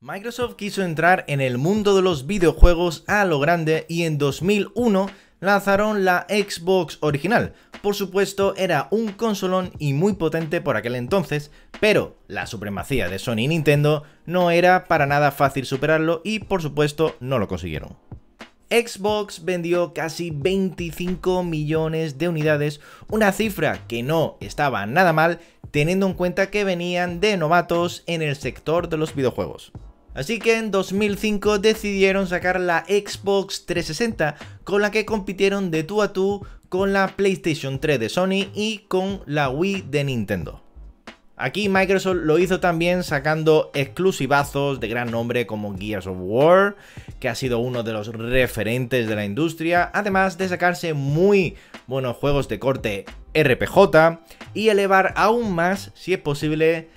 Microsoft quiso entrar en el mundo de los videojuegos a lo grande y en 2001 lanzaron la Xbox original. Por supuesto, era un consolón y muy potente por aquel entonces, pero la supremacía de Sony y Nintendo no era para nada fácil superarlo y por supuesto no lo consiguieron. Xbox vendió casi 25 millones de unidades, una cifra que no estaba nada mal teniendo en cuenta que venían de novatos en el sector de los videojuegos. Así que en 2005 decidieron sacar la Xbox 360 con la que compitieron de tú a tú con la PlayStation 3 de Sony y con la Wii de Nintendo. Aquí Microsoft lo hizo también sacando exclusivazos de gran nombre como Gears of War, que ha sido uno de los referentes de la industria, además de sacarse muy buenos juegos de corte RPJ y elevar aún más, si es posible,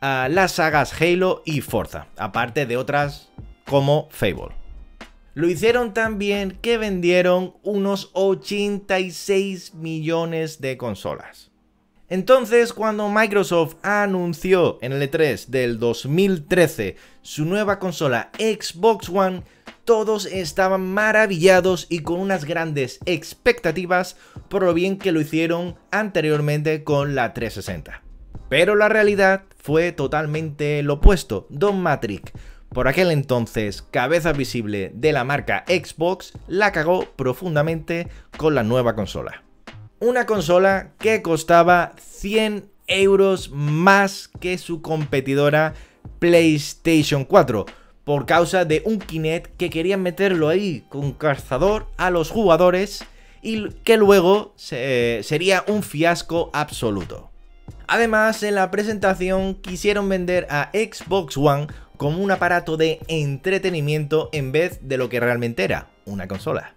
a las sagas Halo y Forza, aparte de otras como Fable. Lo hicieron tan bien que vendieron unos 86 millones de consolas. Entonces, cuando Microsoft anunció en el E3 del 2013 su nueva consola Xbox One, todos estaban maravillados y con unas grandes expectativas por lo bien que lo hicieron anteriormente con la 360. Pero la realidad fue totalmente lo opuesto. Don Matrix, por aquel entonces cabeza visible de la marca Xbox, la cagó profundamente con la nueva consola. Una consola que costaba 100 euros más que su competidora PlayStation 4 por causa de un kinet que querían meterlo ahí con cazador a los jugadores y que luego eh, sería un fiasco absoluto. Además, en la presentación quisieron vender a Xbox One como un aparato de entretenimiento en vez de lo que realmente era, una consola.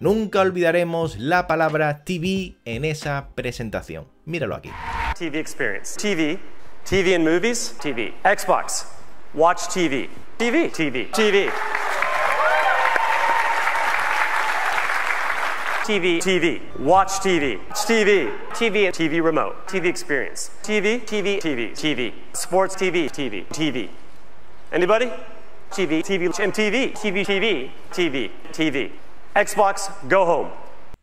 Nunca olvidaremos la palabra TV en esa presentación. Míralo aquí. TV experience. TV. TV and movies. TV. Xbox. Watch TV. TV. TV. TV. TV, TV, watch TV, TV, TV, TV remote, TV experience, TV, TV, TV, TV, sports TV, TV, TV. Anybody? TV, TV, MTV, TV, TV, TV, TV. Xbox, go home.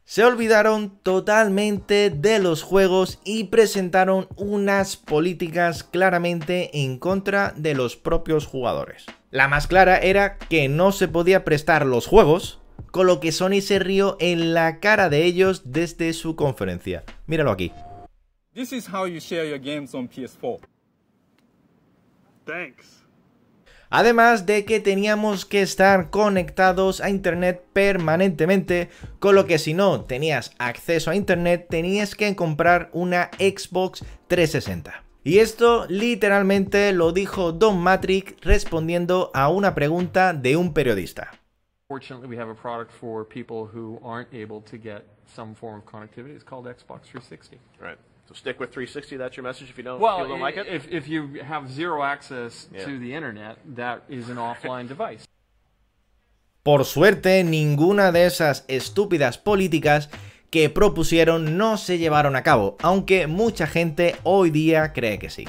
Se olvidaron totalmente de los juegos y presentaron unas políticas claramente en contra de los propios jugadores. La más clara era que no se podía prestar los juegos con lo que Sony se rió en la cara de ellos desde su conferencia. Míralo aquí. Además de que teníamos que estar conectados a internet permanentemente, con lo que si no tenías acceso a internet tenías que comprar una Xbox 360. Y esto literalmente lo dijo Don Matrix respondiendo a una pregunta de un periodista. fortunately, we have a product for people who aren't able to get some form of connectivity. It's called Xbox 360. Right. So stick with 360. That's your message. If you don't, well, if you don't like it, if if you have zero access yeah. to the internet, that is an offline device. Por suerte, ninguna de esas estúpidas políticas que propusieron no se llevaron a cabo, aunque mucha gente hoy día cree que sí.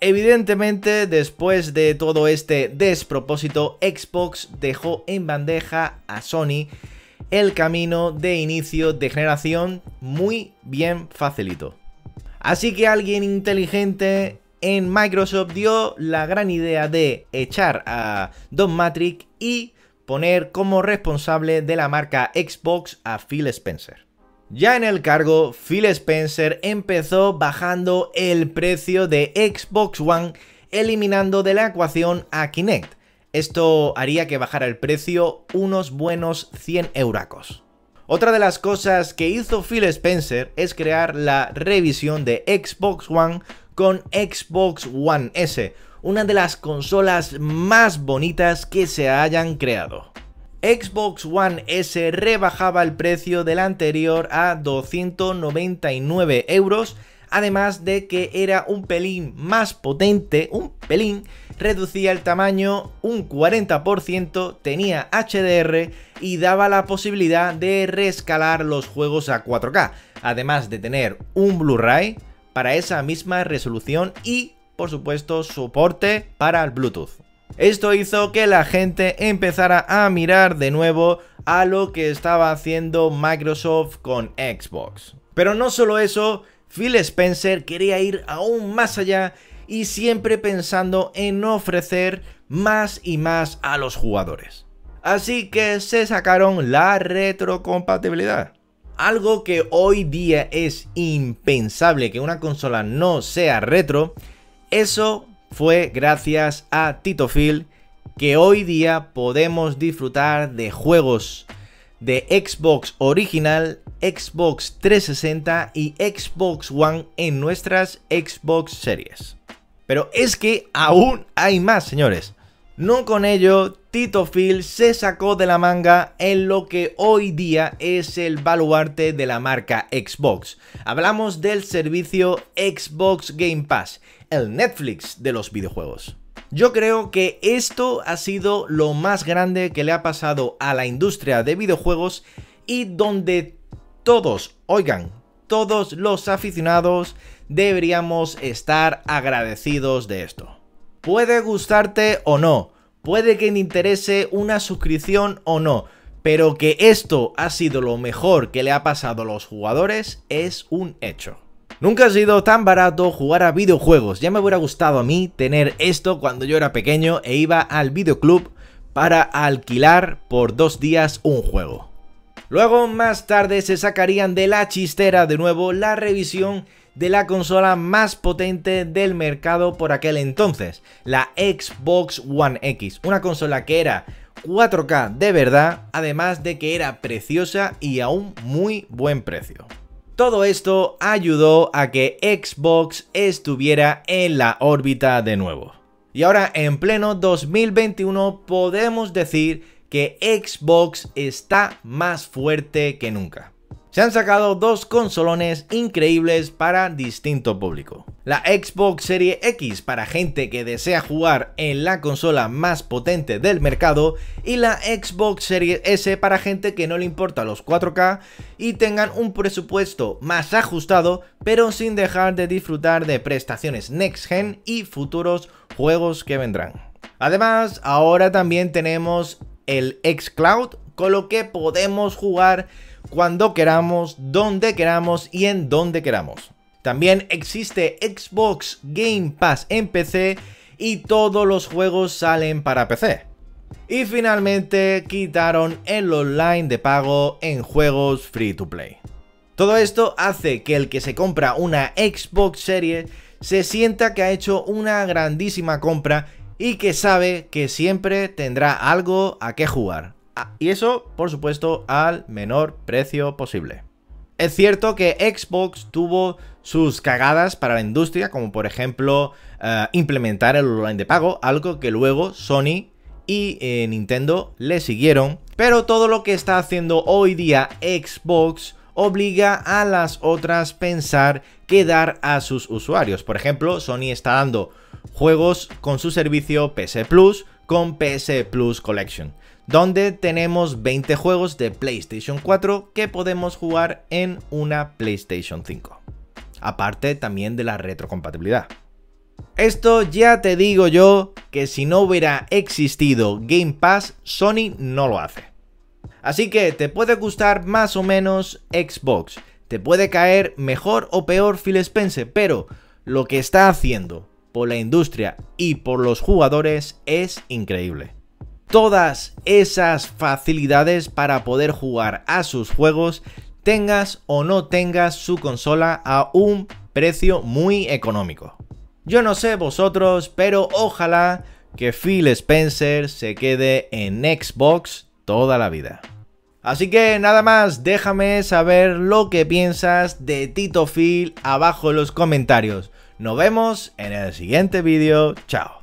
Evidentemente, después de todo este despropósito, Xbox dejó en bandeja a Sony el camino de inicio de generación muy bien facilito. Así que alguien inteligente en Microsoft dio la gran idea de echar a Don Matrix y poner como responsable de la marca Xbox a Phil Spencer. Ya en el cargo, Phil Spencer empezó bajando el precio de Xbox One, eliminando de la ecuación a Kinect. Esto haría que bajara el precio unos buenos 100 euracos. Otra de las cosas que hizo Phil Spencer es crear la revisión de Xbox One con Xbox One S, una de las consolas más bonitas que se hayan creado. Xbox One S rebajaba el precio del anterior a 299 euros, además de que era un pelín más potente, un pelín, reducía el tamaño un 40%, tenía HDR y daba la posibilidad de rescalar los juegos a 4K, además de tener un Blu-ray para esa misma resolución y, por supuesto, soporte para el Bluetooth. Esto hizo que la gente empezara a mirar de nuevo a lo que estaba haciendo Microsoft con Xbox. Pero no solo eso, Phil Spencer quería ir aún más allá y siempre pensando en ofrecer más y más a los jugadores. Así que se sacaron la retrocompatibilidad. Algo que hoy día es impensable que una consola no sea retro, eso fue gracias a Tito Phil que hoy día podemos disfrutar de juegos de Xbox original, Xbox 360 y Xbox One en nuestras Xbox series. Pero es que aún hay más, señores. No con ello, Tito Phil se sacó de la manga en lo que hoy día es el baluarte de la marca Xbox. Hablamos del servicio Xbox Game Pass, el Netflix de los videojuegos. Yo creo que esto ha sido lo más grande que le ha pasado a la industria de videojuegos y donde todos, oigan, todos los aficionados deberíamos estar agradecidos de esto. Puede gustarte o no, puede que te interese una suscripción o no, pero que esto ha sido lo mejor que le ha pasado a los jugadores es un hecho. Nunca ha sido tan barato jugar a videojuegos, ya me hubiera gustado a mí tener esto cuando yo era pequeño e iba al videoclub para alquilar por dos días un juego. Luego, más tarde, se sacarían de la chistera de nuevo la revisión de la consola más potente del mercado por aquel entonces, la Xbox One X, una consola que era 4K de verdad, además de que era preciosa y a un muy buen precio. Todo esto ayudó a que Xbox estuviera en la órbita de nuevo. Y ahora en pleno 2021 podemos decir que Xbox está más fuerte que nunca. Se han sacado dos consolones increíbles para distinto público. La Xbox Serie X para gente que desea jugar en la consola más potente del mercado y la Xbox Series S para gente que no le importa los 4K y tengan un presupuesto más ajustado pero sin dejar de disfrutar de prestaciones next gen y futuros juegos que vendrán. Además, ahora también tenemos el xCloud, con lo que podemos jugar cuando queramos, donde queramos y en donde queramos. También existe Xbox Game Pass en PC y todos los juegos salen para PC. Y finalmente quitaron el online de pago en juegos free to play. Todo esto hace que el que se compra una Xbox serie se sienta que ha hecho una grandísima compra y que sabe que siempre tendrá algo a qué jugar. Ah, y eso, por supuesto, al menor precio posible. Es cierto que Xbox tuvo sus cagadas para la industria, como por ejemplo eh, implementar el online de pago, algo que luego Sony y eh, Nintendo le siguieron. Pero todo lo que está haciendo hoy día Xbox obliga a las otras a pensar qué dar a sus usuarios. Por ejemplo, Sony está dando juegos con su servicio PS Plus con PS Plus Collection donde tenemos 20 juegos de PlayStation 4 que podemos jugar en una PlayStation 5. Aparte también de la retrocompatibilidad. Esto ya te digo yo que si no hubiera existido Game Pass, Sony no lo hace. Así que te puede gustar más o menos Xbox, te puede caer mejor o peor Phil Spencer, pero lo que está haciendo por la industria y por los jugadores es increíble todas esas facilidades para poder jugar a sus juegos tengas o no tengas su consola a un precio muy económico. Yo no sé vosotros, pero ojalá que Phil Spencer se quede en Xbox toda la vida. Así que nada más, déjame saber lo que piensas de Tito Phil abajo en los comentarios. Nos vemos en el siguiente vídeo, chao.